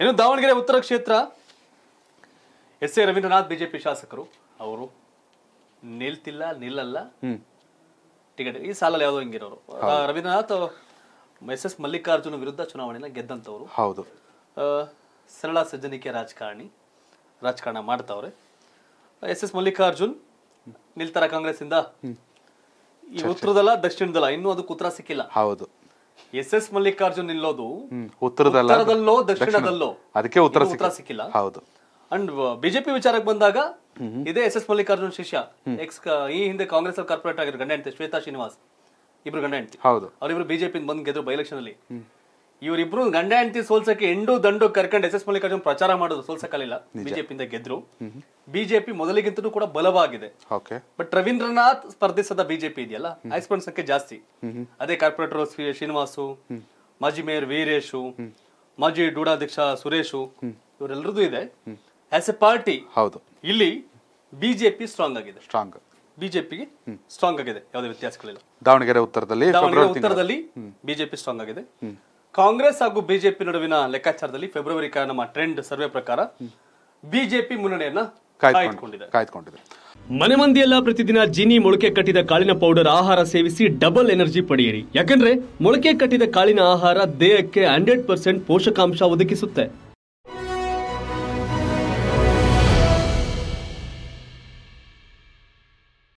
ಇನ್ನು ದಾವಣಗೆರೆ ಉತ್ತರ ಕ್ಷೇತ್ರ ಎಸ್ ಎ ರವೀಂದ್ರನಾಥ್ ಬಿಜೆಪಿ ಶಾಸಕರು ಅವರು ನಿಲ್ತಿಲ್ಲ ನಿಲ್ಲಲ್ಲ ಟಿಕೆಟ್ ಈ ಸಾಲಲ್ಲಿ ಯಾವುದೋ ಹಿಂಗಿರೋರು ರವೀಂದ್ರನಾಥ್ ಎಸ್ ಎಸ್ ಮಲ್ಲಿಕಾರ್ಜುನ ವಿರುದ್ಧ ಚುನಾವಣೆ ಗೆದ್ದಂತವ್ರು ಹೌದು ಸರಳ ಸಜ್ಜನಿಕೆ ರಾಜಕಾರಣಿ ರಾಜಕಾರಣ ಮಾಡ್ತಾವ್ರೆ ಎಸ್ ಎಸ್ ಮಲ್ಲಿಕಾರ್ಜುನ್ ನಿಲ್ತಾರ ಕಾಂಗ್ರೆಸ್ ಇಂದ ಈ ಉತ್ತರದಲ್ಲ ದಕ್ಷಿಣದಲ್ಲ ಇನ್ನೂ ಅದಕ್ಕೆ ಉತ್ತರ ಸಿಕ್ಕಿಲ್ಲ ಹೌದು ಎಸ್ ಎಸ್ ಮಲ್ಲಿಕಾರ್ಜುನ್ ನಿಲ್ಲೋದು ಉತ್ತರದಲ್ಲೋ ದಕ್ಷಿಣದಲ್ಲೋ ಅದಕ್ಕೆ ಉತ್ತರ ಸಿಕ್ಕಿಲ್ಲ ಹೌದು ಅಂಡ್ ಬಿಜೆಪಿ ವಿಚಾರಕ್ಕೆ ಬಂದಾಗ ಇದೇ ಎಸ್ ಎಸ್ ಮಲ್ಲಿಕಾರ್ಜುನ್ ಶಿಷ್ಯ ಎಕ್ಸ್ ಈ ಹಿಂದೆ ಕಾಂಗ್ರೆಸ್ ಕಾರ್ಪೊರೇಟ್ ಆಗಿರೋ ಗಂಡ ಹೆಂಡತಿ ಶ್ವೇತಾ ಶ್ರೀನಿವಾಸ್ ಇಬ್ರು ಗಂಡ ಹೆಂಡತಿ ಹೌದು ಅವರಿಬ್ರು ಬಿಜೆಪಿ ಬಂದ್ ಗೆದ್ರು ಬೈ ಎಲೆಕ್ಷನ್ ಅಲ್ಲಿ ಇವರಿಬ್ರು ಗಂಡ ಹೆಂಡತಿ ಸೋಲ್ಸಕ್ಕೆ ಎಂಡು ದಂಡು ಕರ್ಕೊಂಡು ಎಸ್ ಎಸ್ ಮಲ್ಲಿಕಾರ್ಜುನ್ ಪ್ರಚಾರ ಮಾಡೋದು ಸೋಲ್ಸಕ್ಕಾಗಲಿಲ್ಲ ಬಿಜೆಪಿಯಿಂದ ಗೆದ್ರು ಬಿಜೆಪಿ ಮೊದಲಿಗಿಂತಲೂ ಕೂಡ ಬಲವಾಗಿದೆ ಬಟ್ ರವೀಂದ್ರನಾಥ್ ಸ್ಪರ್ಧಿಸದ ಬಿಜೆಪಿ ಇದೆಯಲ್ಲ ಹೈಸ್ಪನ್ ಸಂಖ್ಯೆ ಜಾಸ್ತಿ ಅದೇ ಕಾರ್ಪೊರೇಟರ್ ಶ್ರೀನಿವಾಸು ಮಾಜಿ ಮೇಯರ್ ವೀರೇಶು ಮಾಜಿ ಡೂಡಾಧ್ಯಕ್ಷ ಸುರೇಶು ಇವರೆಲ್ಲರದು ಇದೆ ಆಸ್ ಎ ಪಾರ್ಟಿ ಹೌದು ಇಲ್ಲಿ ಬಿಜೆಪಿ ಸ್ಟ್ರಾಂಗ್ ಆಗಿದೆ ಸ್ಟ್ರಾಂಗ್ ಬಿಜೆಪಿಗೆ ಸ್ಟ್ರಾಂಗ್ ಆಗಿದೆ ಯಾವುದೇ ವ್ಯತ್ಯಾಸಗಳಿಲ್ಲ ದಾವಣಗೆರೆ ಉತ್ತರದಲ್ಲಿ ದಾವಣಗೆರೆ ಉತ್ತರದಲ್ಲಿ ಬಿಜೆಪಿ ಸ್ಟ್ರಾಂಗ್ ಆಗಿದೆ ಕಾಂಗ್ರೆಸ್ ಹಾಗೂ ಬಿಜೆಪಿ ನಡುವಿನ ಲೆಕ್ಕಾಚಾರದಲ್ಲಿ ಫೆಬ್ರವರಿ ನಮ್ಮ ಟ್ರೆಂಡ್ ಸರ್ವೆ ಪ್ರಕಾರ ಬಿಜೆಪಿ ಮುನ್ನಡೆಯನ್ನ ಕಾಯ್ದುಕೊಂಡಿದೆ ಕಾಯ್ದುಕೊಂಡಿದೆ ಮನೆ ಮಂದಿಯೆಲ್ಲ ಪ್ರತಿದಿನ ಜಿನಿ ಮೊಳಕೆ ಕಟ್ಟಿದ ಕಾಳಿನ ಪೌಡರ್ ಆಹಾರ ಸೇವಿಸಿ ಡಬಲ್ ಎನರ್ಜಿ ಪಡೆಯಿರಿ ಯಾಕಂದ್ರೆ ಮೊಳಕೆ ಕಟ್ಟಿದ ಕಾಳಿನ ಆಹಾರ ದೇಹಕ್ಕೆ ಹಂಡ್ರೆಡ್ ಪರ್ಸೆಂಟ್ ಪೋಷಕಾಂಶ ಒದಗಿಸುತ್ತೆ